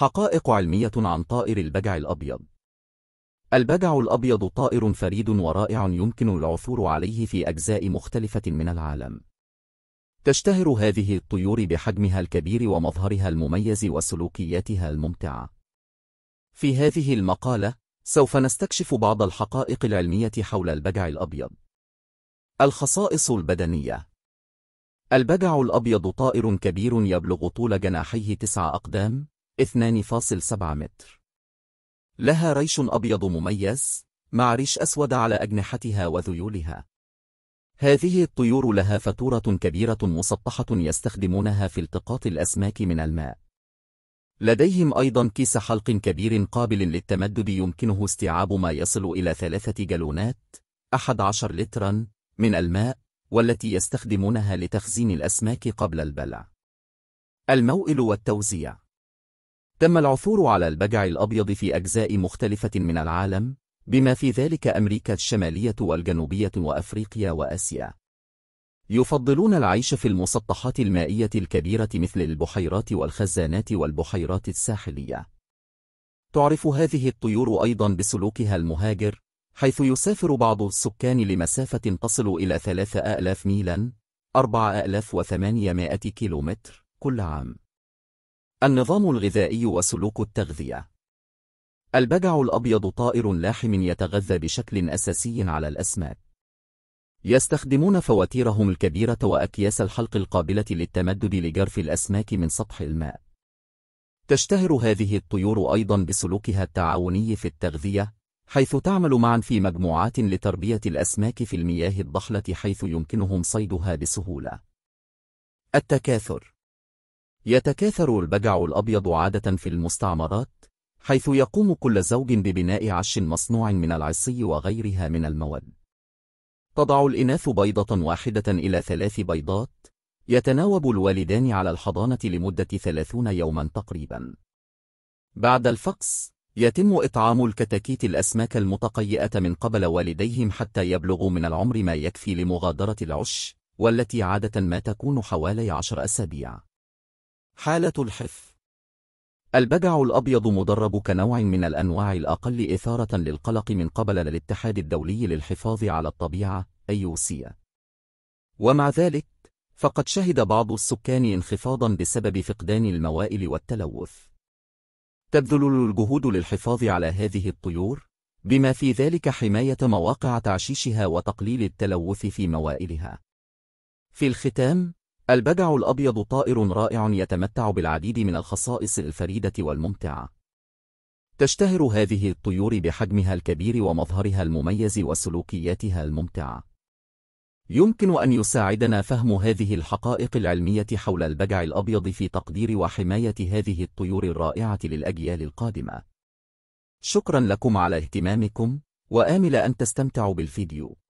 حقائق علمية عن طائر البجع الأبيض البجع الأبيض طائر فريد ورائع يمكن العثور عليه في أجزاء مختلفة من العالم تشتهر هذه الطيور بحجمها الكبير ومظهرها المميز وسلوكياتها الممتعة في هذه المقالة سوف نستكشف بعض الحقائق العلمية حول البجع الأبيض الخصائص البدنية البجع الأبيض طائر كبير يبلغ طول جناحيه تسع أقدام 2.7 متر. لها ريش أبيض مميز، مع ريش أسود على أجنحتها وذيولها. هذه الطيور لها فاتورة كبيرة مسطحة يستخدمونها في التقاط الأسماك من الماء. لديهم أيضا كيس حلق كبير قابل للتمدد يمكنه استيعاب ما يصل إلى ثلاثة جالونات 11 لترا من الماء والتي يستخدمونها لتخزين الأسماك قبل البلع الموئل والتوزيع تم العثور على البجع الأبيض في أجزاء مختلفة من العالم، بما في ذلك أمريكا الشمالية والجنوبية وأفريقيا وآسيا. يفضلون العيش في المسطحات المائية الكبيرة مثل البحيرات والخزانات والبحيرات الساحلية. تعرف هذه الطيور أيضا بسلوكها المهاجر، حيث يسافر بعض السكان لمسافة تصل إلى 3000 ميلاً 4800 كيلومتر كل عام. النظام الغذائي وسلوك التغذية البجع الأبيض طائر لاحم يتغذى بشكل أساسي على الأسماك. يستخدمون فواتيرهم الكبيرة وأكياس الحلق القابلة للتمدد لجرف الأسماك من سطح الماء. تشتهر هذه الطيور أيضا بسلوكها التعاوني في التغذية، حيث تعمل معا في مجموعات لتربية الأسماك في المياه الضحلة حيث يمكنهم صيدها بسهولة. التكاثر يتكاثر البجع الأبيض عادة في المستعمرات حيث يقوم كل زوج ببناء عش مصنوع من العصي وغيرها من المواد تضع الإناث بيضة واحدة إلى ثلاث بيضات يتناوب الوالدان على الحضانة لمدة ثلاثون يوما تقريبا بعد الفقس يتم إطعام الكتاكيت الأسماك المتقيئة من قبل والديهم حتى يبلغوا من العمر ما يكفي لمغادرة العش والتي عادة ما تكون حوالي عشر أسابيع حالة الحف البجع الأبيض مدرب كنوع من الأنواع الأقل إثارة للقلق من قبل الاتحاد الدولي للحفاظ على الطبيعة أيوسيا ومع ذلك فقد شهد بعض السكان انخفاضا بسبب فقدان الموائل والتلوث تبذل الجهود للحفاظ على هذه الطيور بما في ذلك حماية مواقع تعشيشها وتقليل التلوث في موائلها في الختام البدع الأبيض طائر رائع يتمتع بالعديد من الخصائص الفريدة والممتعة. تشتهر هذه الطيور بحجمها الكبير ومظهرها المميز وسلوكياتها الممتعة. يمكن أن يساعدنا فهم هذه الحقائق العلمية حول البجع الأبيض في تقدير وحماية هذه الطيور الرائعة للأجيال القادمة. شكرا لكم على اهتمامكم، وآمل أن تستمتعوا بالفيديو.